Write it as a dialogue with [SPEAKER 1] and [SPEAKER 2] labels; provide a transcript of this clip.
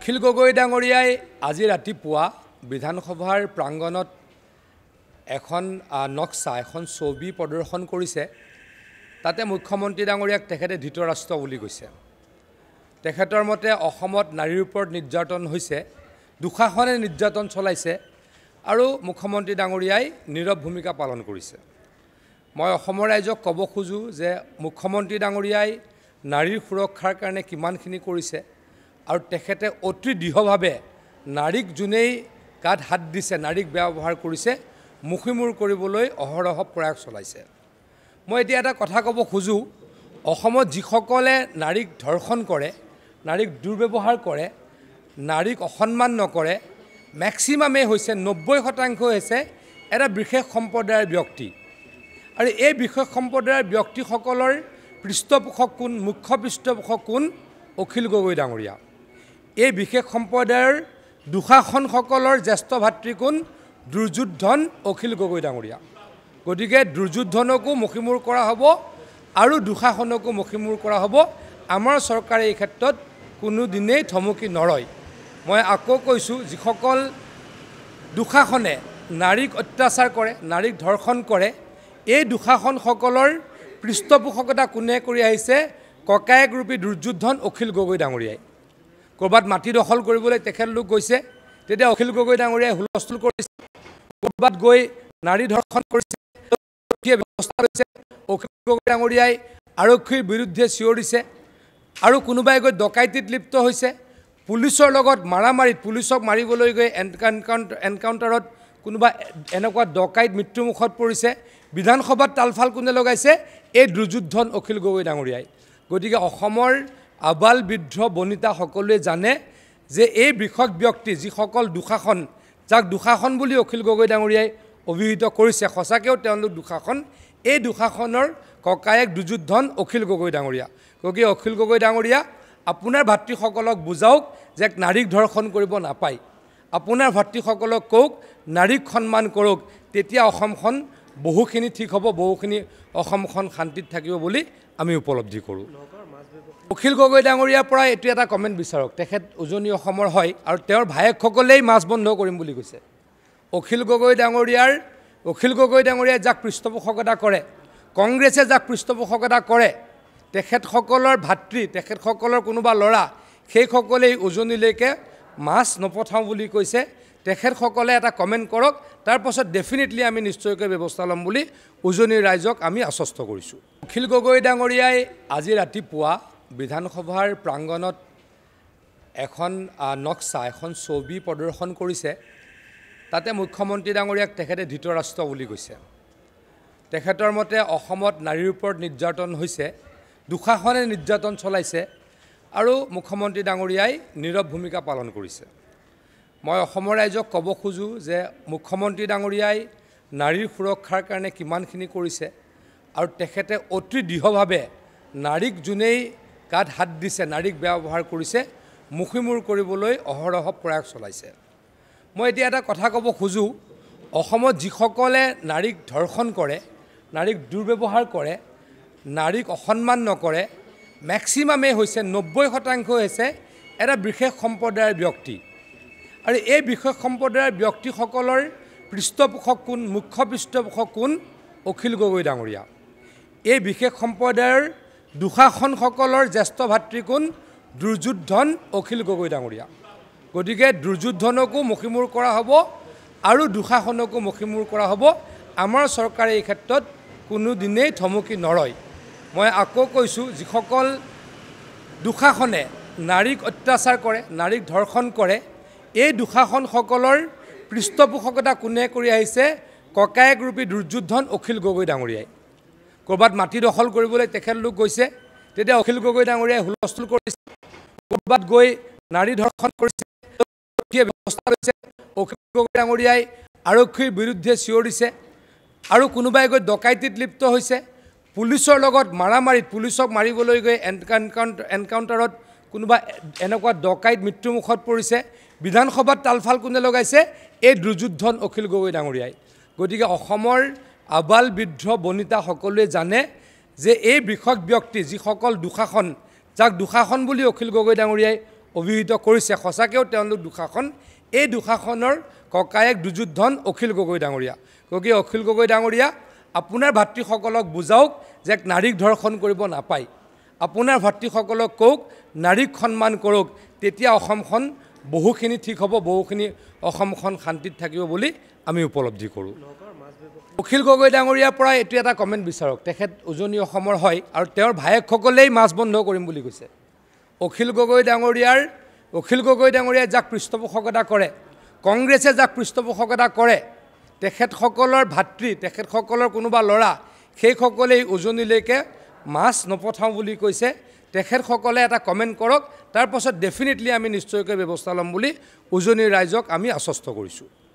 [SPEAKER 1] অখিল গগৈ ডাঙৰীয়াই আজি ৰাতিপুৱা বিধানসভাৰ প্ৰাংগণত এখন নক্সা এখন ছবি প্ৰদৰ্শন কৰিছে তাতে মুখ্যমন্ত্ৰী ডাঙৰীয়াক তেখেতে ধৃতৰাষ্ট্ৰ বুলি কৈছে তেখেতৰ মতে অসমত নাৰীৰ ওপৰত নিৰ্যাতন হৈছে দুশাসনে নিৰ্যাতন চলাইছে আৰু মুখ্যমন্ত্ৰী ডাঙৰীয়াই নীৰৱ ভূমিকা পালন কৰিছে মই অসমৰ ৰাইজক ক'ব খোজোঁ যে মুখ্যমন্ত্ৰী ডাঙৰীয়াই নাৰীৰ সুৰক্ষাৰ কাৰণে কিমানখিনি কৰিছে আৰু তেখেতে অতি দৃঢ়ভাৱে নাৰীক যোনেই গাত হাত দিছে নাৰীক ব্যৱহাৰ কৰিছে মুখিমূৰ কৰিবলৈ অহৰহ প্ৰয়াস চলাইছে মই এতিয়া এটা কথা ক'ব খোজোঁ অসমত যিসকলে নাৰীক ধৰ্ষণ কৰে নাৰীক দুৰ্ব্যৱহাৰ কৰে নাৰীক অসন্মান নকৰে মেক্সিমামেই হৈছে নব্বৈ শতাংশই হৈছে এটা বিশেষ সম্প্ৰদায়ৰ ব্যক্তি আৰু এই বিশেষ সম্প্ৰদায়ৰ ব্যক্তিসকলৰ পৃষ্ঠপোষক কোন মুখ্য পৃষ্ঠপোষক কোন অখিল গগৈ ডাঙৰীয়া এই বিশেষ সম্প্ৰদায়ৰ দুঃশাসনসকলৰ জ্যেষ্ঠ ভাতৃকোণ দুৰ্যোধন অখিল গগৈ ডাঙৰীয়া গতিকে দুৰ্যোধনকো মষিমূৰ কৰা হ'ব আৰু দুশাসনকো মষিমূৰ কৰা হ'ব আমাৰ চৰকাৰে এই ক্ষেত্ৰত কোনোদিনেই থমকি নৰয় মই আকৌ কৈছোঁ যিসকল দুশাসনে নাৰীক অত্যাচাৰ কৰে নাৰীক ধৰ্ষণ কৰে এই দুঃশাসনসকলৰ পৃষ্ঠপোষকতা কোনে কৰি আহিছে ককায়েক ৰূপী দুৰ্যোধন অখিল গগৈ ডাঙৰীয়াই ক'ৰবাত মাটি দখল কৰিবলৈ তেখেতলোক গৈছে তেতিয়া অখিল গগৈ ডাঙৰীয়াই হুলস্থুল কৰিছে ক'ৰবাত গৈ নাৰী ধৰ্ষণ কৰিছে ব্যৱস্থা লৈছে অখিল গগৈ ডাঙৰীয়াই আৰক্ষীৰ বিৰুদ্ধে দিছে আৰু কোনোবাই গৈ ডকাইতিত লিপ্ত হৈছে পুলিচৰ লগত মাৰামাৰিত পুলিচক মাৰিবলৈ গৈ এনকাউণ্টাৰ এনকাউণ্টাৰত কোনোবা এনেকুৱা ডকাইত মৃত্যুমুখত পৰিছে বিধানসভাত তালফাল কোনে লগাইছে এই দুৰ্যোধন অখিল গগৈ ডাঙৰীয়াই গতিকে অসমৰ আবাল বৃদ্ধ বনিতা সকলোৱে জানে যে এই বৃষক ব্যক্তি যিসকল দুশাসন যাক দুশাসন বুলি অখিল গগৈ ডাঙৰীয়াই অভিহিত কৰিছে সঁচাকৈও তেওঁলোক দুশাসন এই দুশাসনৰ ককায়েক দুযোধন অখিল গগৈ ডাঙৰীয়া গতিকে অখিল গগৈ ডাঙৰীয়া আপোনাৰ ভাতৃসকলক বুজাওক যে নাৰীক ধৰ্ষণ কৰিব নাপায় আপোনাৰ ভাতৃসকলক কওক নাৰীক সন্মান কৰক তেতিয়া অসমখন বহুখিনি ঠিক হ'ব বহুখিনি অসমখন শান্তিত থাকিব বুলি আমি উপলব্ধি কৰোঁ অখিল গগৈ ডাঙৰীয়াৰ পৰা এইটো এটা কমেণ্ট বিচাৰক তেখেত উজনি অসমৰ হয় আৰু তেওঁৰ ভায়েকসকলেই মাছ বন্ধ কৰিম বুলি কৈছে অখিল গগৈ ডাঙৰীয়াৰ অখিল গগৈ ডাঙৰীয়াই যাক পৃষ্ঠপোষকতা কৰে কংগ্ৰেছে যাক পৃষ্ঠপোষকতা কৰে তেখেতসকলৰ ভাতৃ তেখেতসকলৰ কোনোবা ল'ৰা সেইসকলেই উজনিলৈকে মাছ নপঠাওঁ বুলি কৈছে তেখেতসকলে এটা কমেণ্ট কৰক তাৰপাছত ডেফিনেটলি আমি নিশ্চয়কৈ ব্যৱস্থা ল'ম বুলি উজনিৰ ৰাইজক আমি আশ্বস্ত কৰিছোঁ অখিল গগৈ ডাঙৰীয়াই আজি ৰাতিপুৱা বিধানসভাৰ প্ৰাংগণত এখন নক্সা এখন ছবি প্ৰদৰ্শন কৰিছে তাতে মুখ্যমন্ত্ৰী ডাঙৰীয়াক তেখেতে ধৃতৰাষ্ট্ৰ বুলি কৈছে তেখেতৰ মতে অসমত নাৰীৰ ওপৰত নিৰ্যাতন হৈছে দুশাসনে নিৰ্যাতন চলাইছে আৰু মুখ্যমন্ত্ৰী ডাঙৰীয়াই নীৰৱ ভূমিকা পালন কৰিছে মই অসমৰ ৰাইজক ক'ব খোজোঁ যে মুখ্যমন্ত্ৰী ডাঙৰীয়াই নাৰীৰ সুৰক্ষাৰ কাৰণে কিমানখিনি কৰিছে আৰু তেখেতে অতি দৃঢ়ভাৱে নাৰীক যোনেই গাত হাত দিছে নাৰীক ব্যৱহাৰ কৰিছে মুখিমূৰ কৰিবলৈ অহৰহ প্ৰয়াস চলাইছে মই এতিয়া এটা কথা ক'ব খোজোঁ অসমত যিসকলে নাৰীক ধৰ্ষণ কৰে নাৰীক দুৰ্ব্যৱহাৰ কৰে নাৰীক অসন্মান নকৰে মেক্সিমামেই হৈছে নব্বৈ শতাংশই হৈছে এটা বিশেষ সম্প্ৰদায়ৰ ব্যক্তি আৰু এই বিশেষ সম্প্ৰদায়ৰ ব্যক্তিসকলৰ পৃষ্ঠপোষক কোন মুখ্য পৃষ্ঠপোষক কোন অখিল গগৈ ডাঙৰীয়া এই বিশেষ সম্প্ৰদায়ৰ দুশাসনসকলৰ জ্যেষ্ঠ ভাতৃ কোন দুৰ্যোধন অখিল গগৈ ডাঙৰীয়া গতিকে দুৰ্যোধনকো মষিমূৰ কৰা হ'ব আৰু দুশাসনকো মষিমূৰ কৰা হ'ব আমাৰ চৰকাৰে এই ক্ষেত্ৰত কোনোদিনেই থমকি নৰয় মই আকৌ কৈছোঁ যিসকল দুশাসনে নাৰীক অত্যাচাৰ কৰে নাৰীক ধৰ্ষণ কৰে এই দুশাসনসকলৰ পৃষ্ঠপোষকতা কোনে কৰি আহিছে ককায়েক ৰূপী দুৰ্যোধন অখিল গগৈ ডাঙৰীয়াই ক'ৰবাত মাটি দখল কৰিবলৈ তেখেতলোক গৈছে তেতিয়া অখিল গগৈ ডাঙৰীয়াই হুলস্থুল কৰিছে ক'ৰবাত গৈ নাৰী ধৰ্ষণ কৰিছে ব্যৱস্থা লৈছে অখিল গগৈ ডাঙৰীয়াই আৰক্ষীৰ বিৰুদ্ধে দিছে আৰু কোনোবাই গৈ ডকাইতিত লিপ্ত হৈছে পুলিচৰ লগত মাৰামাৰিত পুলিচক মাৰিবলৈ গৈ এনকাউণ্টাৰত কোনোবা এনেকুৱা ডকাইত মৃত্যুমুখত পৰিছে বিধানসভাত তালফাল কোনে লগাইছে এই দুৰ্যোধন অখিল গগৈ ডাঙৰীয়াই গতিকে অসমৰ আবাল বৃদ্ধ বনিতা সকলোৱে জানে যে এই বিষক ব্যক্তি যিসকল দুশাসন যাক দুশাসন বুলি অখিল গগৈ ডাঙৰীয়াই অভিহিত কৰিছে সঁচাকৈও তেওঁলোক দুশাসন এই দুশাসনৰ ককায়েক দুৰ্যোধন অখিল গগৈ ডাঙৰীয়া গতিকে অখিল গগৈ ডাঙৰীয়া আপোনাৰ ভাতৃসকলক বুজাওক যে নাৰীক ধৰ্ষণ কৰিব নাপায় আপোনাৰ ভাতৃসকলক কওক নাৰীক সন্মান কৰক তেতিয়া অসমখন বহুখিনি ঠিক হ'ব বহুখিনি অসমখন শান্তিত থাকিব বুলি আমি উপলব্ধি কৰোঁ অখিল গগৈ ডাঙৰীয়াৰ পৰা এইটো এটা কমেণ্ট বিচাৰক তেখেত উজনি অসমৰ হয় আৰু তেওঁৰ ভায়েকসকলেই মাছ বন্ধ কৰিম বুলি কৈছে অখিল গগৈ ডাঙৰীয়াৰ অখিল গগৈ ডাঙৰীয়াই যাক পৃষ্ঠপোষকতা কৰে কংগ্ৰেছে যাক পৃষ্ঠপোষকতা কৰে তেখেতসকলৰ ভাতৃ তেখেতসকলৰ কোনোবা ল'ৰা সেইসকলেই উজনিলৈকে মাছ নপঠাওঁ বুলি কৈছে তেখেতসকলে এটা কমেণ্ট কৰক তাৰ পাছত ডেফিনেটলি আমি নিশ্চয়কৈ ব্যৱস্থা ল'ম বুলি উজনিৰ ৰাইজক আমি আশ্বস্ত কৰিছোঁ